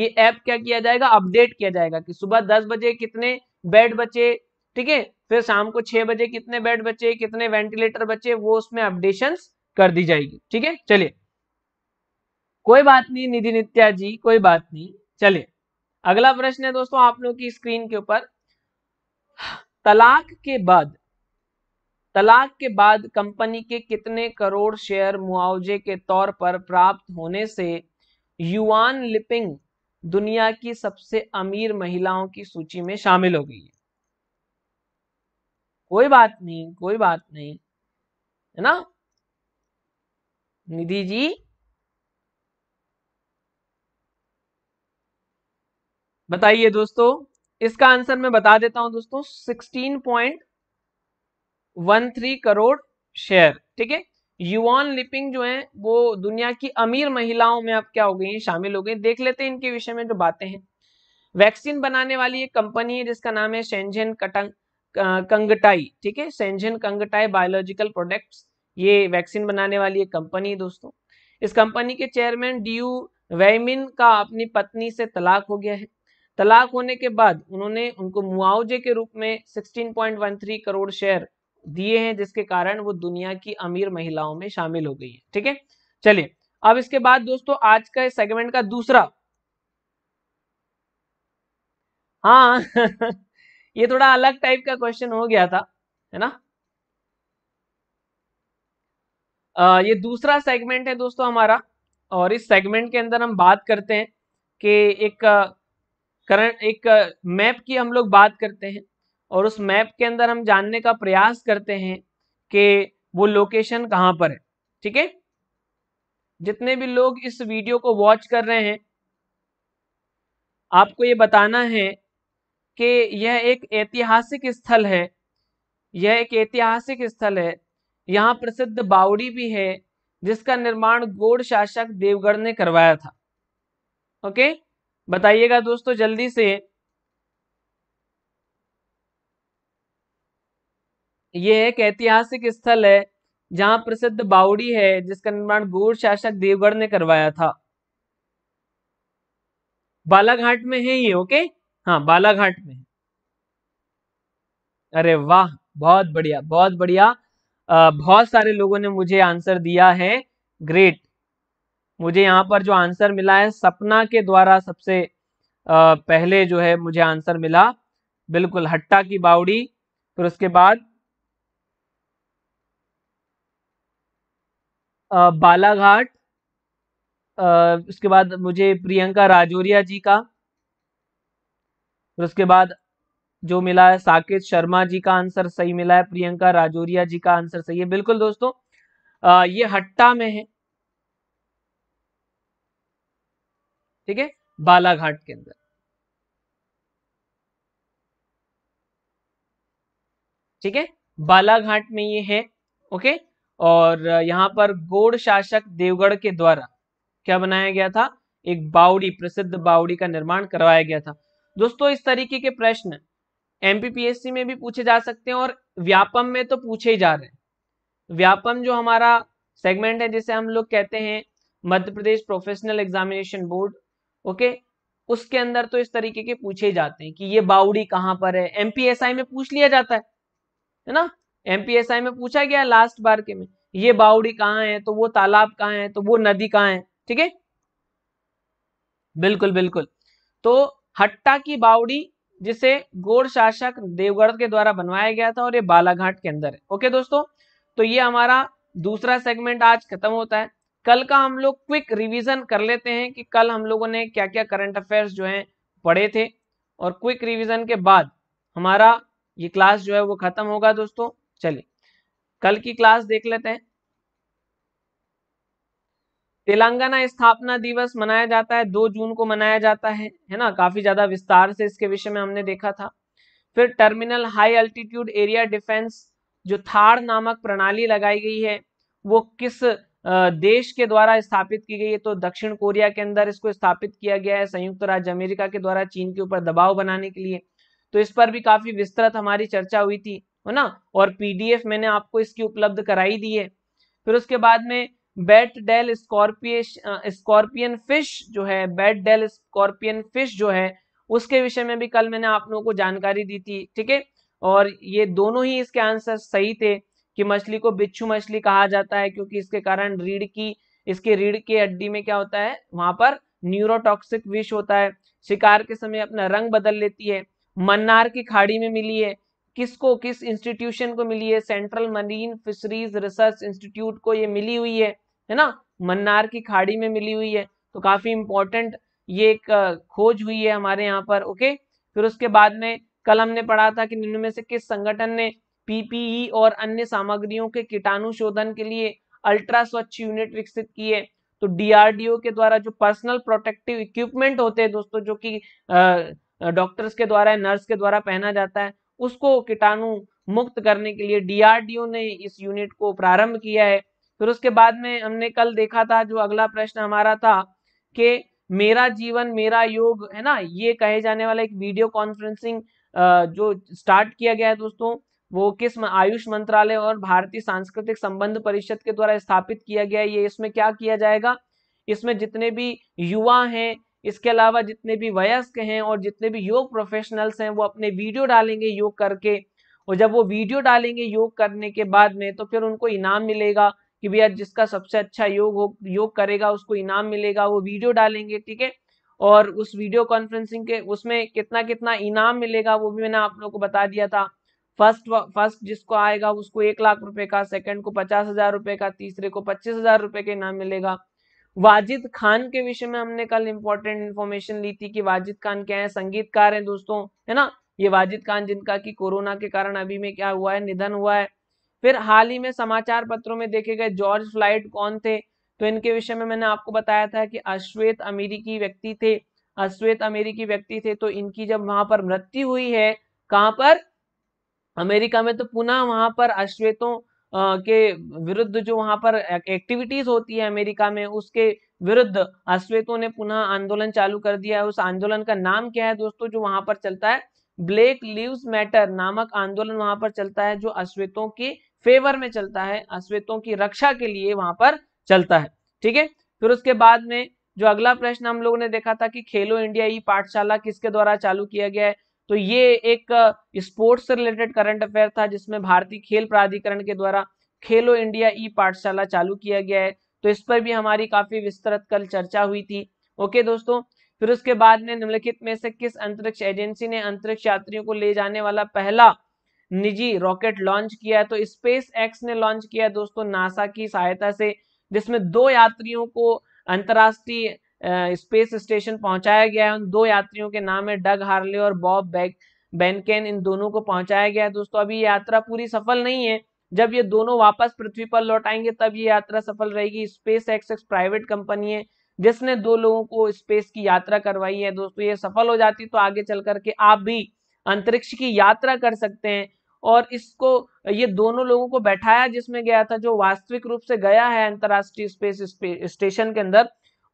A: ये ऐप क्या किया जाएगा अपडेट किया जाएगा कि सुबह 10 बजे कितने बेड बचे ठीक है फिर शाम को 6 बजे कितने बेड बचे कितने वेंटिलेटर बचे वो उसमें अपडेशन कर दी जाएगी ठीक है चलिए कोई बात नहीं निधि नित्या जी कोई बात नहीं चलिए अगला प्रश्न है दोस्तों आप लोग की स्क्रीन के ऊपर तलाक के बाद तलाक के बाद कंपनी के कितने करोड़ शेयर मुआवजे के तौर पर प्राप्त होने से युआन लिपिंग दुनिया की सबसे अमीर महिलाओं की सूची में शामिल हो गई है कोई बात नहीं कोई बात नहीं है ना निधि जी बताइए दोस्तों इसका आंसर मैं बता देता हूं दोस्तों थ्री करोड़ शेयर ठीक है युवान लिपिंग जो है वो दुनिया की अमीर महिलाओं में अब क्या हो गई हैं शामिल हो गई देख लेते हैं इनके विषय में जो बातें हैं वैक्सीन बनाने वाली एक कंपनी है जिसका नाम है सेंजेन कटंग कंगटाई ठीक है सेंजेन कंगटाई बायोलॉजिकल प्रोडक्ट्स ये वैक्सीन बनाने वाली एक कंपनी है दोस्तों इस कंपनी के चेयरमैन डी यू वैमिन का अपनी पत्नी से तलाक हो गया है तलाक होने के बाद उन्होंने उनको मुआवजे के रूप में 16.13 करोड़ शेयर दिए हैं जिसके कारण वो दुनिया की अमीर महिलाओं में शामिल हो गई है ठीक है चलिए अब इसके बाद दोस्तों आज का इस सेगमेंट का दूसरा हाँ ये थोड़ा अलग टाइप का क्वेश्चन हो गया था है ना ये दूसरा सेगमेंट है दोस्तों हमारा और इस सेगमेंट के अंदर हम बात करते हैं कि एक करंट एक मैप की हम लोग बात करते हैं और उस मैप के अंदर हम जानने का प्रयास करते हैं कि वो लोकेशन कहाँ पर है ठीक है जितने भी लोग इस वीडियो को वॉच कर रहे हैं आपको ये बताना है कि यह एक ऐतिहासिक स्थल है यह एक ऐतिहासिक स्थल है यहाँ प्रसिद्ध बावड़ी भी है जिसका निर्माण गोड़ शासक देवगढ़ ने करवाया था ओके बताइएगा दोस्तों जल्दी से यह एक ऐतिहासिक स्थल है जहां प्रसिद्ध बावड़ी है जिसका निर्माण गोड़ शासक देवगढ़ ने करवाया था बालाघाट में है ये ओके हाँ बालाघाट में अरे वाह बहुत बढ़िया बहुत बढ़िया बहुत सारे लोगों ने मुझे आंसर दिया है ग्रेट मुझे यहाँ पर जो आंसर मिला है सपना के द्वारा सबसे पहले जो है मुझे आंसर मिला बिल्कुल हट्टा की बावड़ी फिर उसके बाद बालाघाट उसके बाद मुझे प्रियंका राजौरिया जी का फिर उसके बाद जो मिला है साकेत शर्मा जी का आंसर सही मिला है प्रियंका राजौरिया जी का आंसर सही है बिल्कुल दोस्तों आ, ये हट्टा में है ठीक है बालाघाट के अंदर ठीक है बालाघाट में ये है ओके और यहां पर गोड़ शासक देवगढ़ के द्वारा क्या बनाया गया था एक बावड़ी प्रसिद्ध बावड़ी का निर्माण करवाया गया था दोस्तों इस तरीके के प्रश्न एमपीपीएससी में भी पूछे जा सकते हैं और व्यापम में तो पूछे ही जा रहे हैं व्यापम जो हमारा सेगमेंट है जिसे हम लोग कहते हैं Madhya Pradesh professional examination board okay उसके अंदर तो इस तरीके के पूछे जाते हैं कि ये बाउडी कहाँ पर है एमपीएसआई में पूछ लिया जाता है है ना एमपीएसआई में पूछा गया लास्ट बार के में ये बाउडी कहाँ है तो वो तालाब कहाँ है तो वो नदी कहाँ है ठीक है बिल्कुल बिल्कुल तो हट्टा की बाउडी जिसे गोड़ शासक देवगढ़ के द्वारा बनवाया गया था और ये बालाघाट के अंदर है ओके दोस्तों तो ये हमारा दूसरा सेगमेंट आज खत्म होता है कल का हम लोग क्विक रिवीजन कर लेते हैं कि कल हम लोगों ने क्या क्या करंट अफेयर्स जो हैं पढ़े थे और क्विक रिवीजन के बाद हमारा ये क्लास जो है वो खत्म होगा दोस्तों चलिए कल की क्लास देख लेते हैं तेलंगाना स्थापना दिवस मनाया जाता है दो जून को मनाया जाता है है ना काफी ज्यादा विस्तार से इसके विषय में हमने देखा था फिर terminal high altitude area defence जो थार नामक प्रणाली लगाई गई है वो किस देश के द्वारा स्थापित की गई है तो दक्षिण कोरिया के अंदर इसको स्थापित किया गया है संयुक्त राज्य अमेरिका के द्वारा चीन के ऊपर दबाव बनाने के लिए तो इस पर भी काफी विस्तृत हमारी चर्चा हुई थी है ना और पीडीएफ मैंने आपको इसकी उपलब्ध कराई दी है फिर उसके बाद में बैट डेल स्कॉर्पिय स्कॉर्पियन फिश जो है बैट डेल स्कॉर्पियन फिश जो है उसके विषय में भी कल मैंने आप लोगों को जानकारी दी थी ठीक है और ये दोनों ही इसके आंसर सही थे कि मछली को बिच्छू मछली कहा जाता है क्योंकि इसके कारण रीढ़ की इसके रीढ़ की हड्डी में क्या होता है वहां पर न्यूरोटॉक्सिक विष होता है शिकार के समय अपना रंग बदल लेती है मन्नार की खाड़ी में मिली है किसको किस इंस्टीट्यूशन को मिली है Central Marine Fisheries Research Institute को ये मिली हुई है है ना मन्नार की खाड़ी में मिली हुई है तो काफी इंपॉर्टेंट ये एक खोज हुई है हमारे यहाँ पर ओके फिर उसके बाद में कल हमने पढ़ा था कि निम्न में से किस संगठन ने पीपीई e और अन्य सामग्रियों के कीटाणु शोधन के लिए अल्ट्रा स्वच्छ यूनिट विकसित की है तो डीआरडीओ के द्वारा जो पर्सनल प्रोटेक्टिव इक्विपमेंट होते हैं दोस्तों जो कि डॉक्टर्स के द्वारा नर्स के द्वारा पहना जाता है उसको कीटाणु मुक्त करने के लिए डीआरडीओ ने इस यूनिट को प्रारंभ किया है फिर उसके बाद में हमने कल देखा था जो अगला प्रश्न हमारा था कि मेरा जीवन मेरा योग है ना ये कहे जाने वाला एक वीडियो कॉन्फ्रेंसिंग जो स्टार्ट किया गया है दोस्तों वो किस आयुष मंत्रालय और भारतीय सांस्कृतिक संबंध परिषद के द्वारा स्थापित किया गया है ये इसमें क्या किया जाएगा इसमें जितने भी युवा हैं इसके अलावा जितने भी वयस्क हैं और जितने भी योग प्रोफेशनल्स हैं वो अपने वीडियो डालेंगे योग करके और जब वो वीडियो डालेंगे योग करने के बाद में तो फिर उनको इनाम मिलेगा कि भैया जिसका सबसे अच्छा योग हो योग करेगा उसको इनाम मिलेगा वो वीडियो डालेंगे ठीक है और उस वीडियो कॉन्फ्रेंसिंग के उसमें कितना कितना इनाम मिलेगा वो भी मैंने आप लोगों को बता दिया था फर्स्ट फर्स्ट जिसको आएगा उसको एक लाख रुपए का सेकंड को पचास हजार रुपए का तीसरे को पच्चीस हजार रुपए का इनाम मिलेगा वाजिद खान के विषय में हमने कल इम्पोर्टेंट इन्फॉर्मेशन ली थी कि वाजिद खान क्या है संगीतकार है दोस्तों है ना ये वाजिद खान जिनका की कोरोना के कारण अभी में क्या हुआ है निधन हुआ है फिर हाल ही में समाचार पत्रों में देखे गए जॉर्ज फ्लाइट कौन थे तो इनके विषय में मैंने आपको बताया था कि अश्वेत अमेरिकी व्यक्ति थे अश्वेत अमेरिकी व्यक्ति थे तो इनकी जब वहां पर मृत्यु हुई है कहाँ पर अमेरिका में तो पुनः वहां पर अश्वेतों के विरुद्ध जो वहां पर एक्टिविटीज होती है अमेरिका में उसके विरुद्ध अश्वेतों ने पुनः आंदोलन चालू कर दिया है उस आंदोलन का नाम क्या है दोस्तों जो वहां पर चलता है ब्लैक लिव्स मैटर नामक आंदोलन वहां पर चलता है जो अश्वेतों की फेवर में चलता है अश्वेतों की रक्षा के लिए वहां पर चलता है ठीक है फिर उसके बाद में जो अगला प्रश्न हम लोगों ने देखा था कि खेलो इंडिया ई पाठशाला किसके द्वारा चालू किया गया है तो ये एक स्पोर्ट्स से रिलेटेड करंट अफेयर था जिसमें भारतीय खेल प्राधिकरण के द्वारा खेलो इंडिया ई पाठशाला चालू किया गया है तो इस पर भी हमारी काफी विस्तृत कल चर्चा हुई थी ओके दोस्तों फिर उसके बाद में निम्नलिखित में से किस अंतरिक्ष एजेंसी ने अंतरिक्ष यात्रियों को ले जाने वाला पहला निजी रॉकेट लॉन्च किया है तो स्पेस एक्स ने लॉन्च किया है दोस्तों नासा की सहायता से जिसमें दो यात्रियों को अंतर्राष्ट्रीय स्पेस स्टेशन पहुंचाया गया है उन दो यात्रियों के नाम है डग हार्ले और बॉब बैग बैनकेन इन दोनों को पहुंचाया गया है दोस्तों अभी यात्रा पूरी सफल नहीं है जब ये दोनों वापस पृथ्वी पर लौट आएंगे तब ये यात्रा सफल रहेगी स्पेस एक्स एक प्राइवेट कंपनी है जिसने दो लोगों को स्पेस की यात्रा करवाई है दोस्तों ये सफल हो जाती तो आगे चल करके आप भी अंतरिक्ष की यात्रा कर सकते हैं और इसको ये दोनों लोगों को बैठाया जिसमें गया था जो वास्तविक रूप से गया है अंतर्राष्ट्रीय स्पेस स्टेशन के अंदर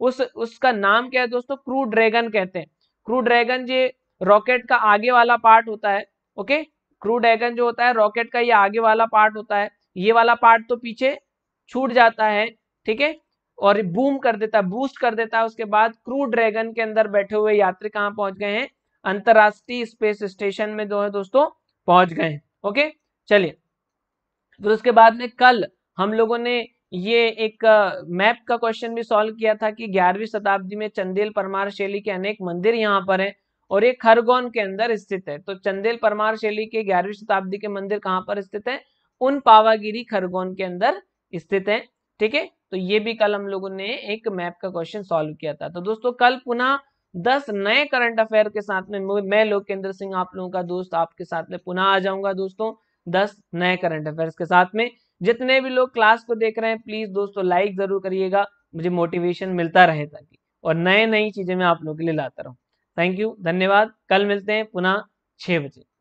A: उस उसका नाम क्या है दोस्तों क्रू ड्रैगन कहते हैं क्रू ड्रैगन ये रॉकेट का आगे वाला पार्ट होता है ओके क्रू ड्रैगन जो होता है रॉकेट का ये आगे वाला पार्ट होता है ये वाला पार्ट तो पीछे छूट जाता है ठीक है और बूम कर देता है बूस्ट कर देता है उसके बाद क्रू ड्रैगन के अंदर बैठे हुए यात्री कहाँ पहुंच गए हैं अंतर्राष्ट्रीय स्पेस स्टेशन में जो है दोस्तों पहुंच गए हैं ओके चलिए फिर उसके बाद में कल हम लोगों ने ये एक मैप का क्वेश्चन भी सॉल्व किया था कि ग्यारहवीं शताब्दी में चंदेल परमार शैली के अनेक मंदिर यहाँ पर हैं और ये खरगोन के अंदर स्थित है तो चंदेल परमार शैली के ग्यारहवीं शताब्दी के मंदिर कहाँ पर स्थित है उन पावागिरी खरगोन के अंदर स्थित है ठीक है तो ये भी कल हम लोगों ने एक मैप का क्वेश्चन सॉल्व किया था तो दोस्तों कल पुनः दस नए करंट अफेयर के साथ में मैं लोकेंद्र सिंह आप लोगों का दोस्त आपके साथ में पुनः आ जाऊंगा दोस्तों दस नए करंट अफेयर के साथ में जितने भी लोग क्लास को देख रहे हैं प्लीज दोस्तों लाइक जरूर करिएगा मुझे मोटिवेशन मिलता रहे ताकि और नए नई चीजें मैं आप लोगों के लिए लाता रहूँ थैंक यू धन्यवाद कल मिलते हैं पुनः छः बजे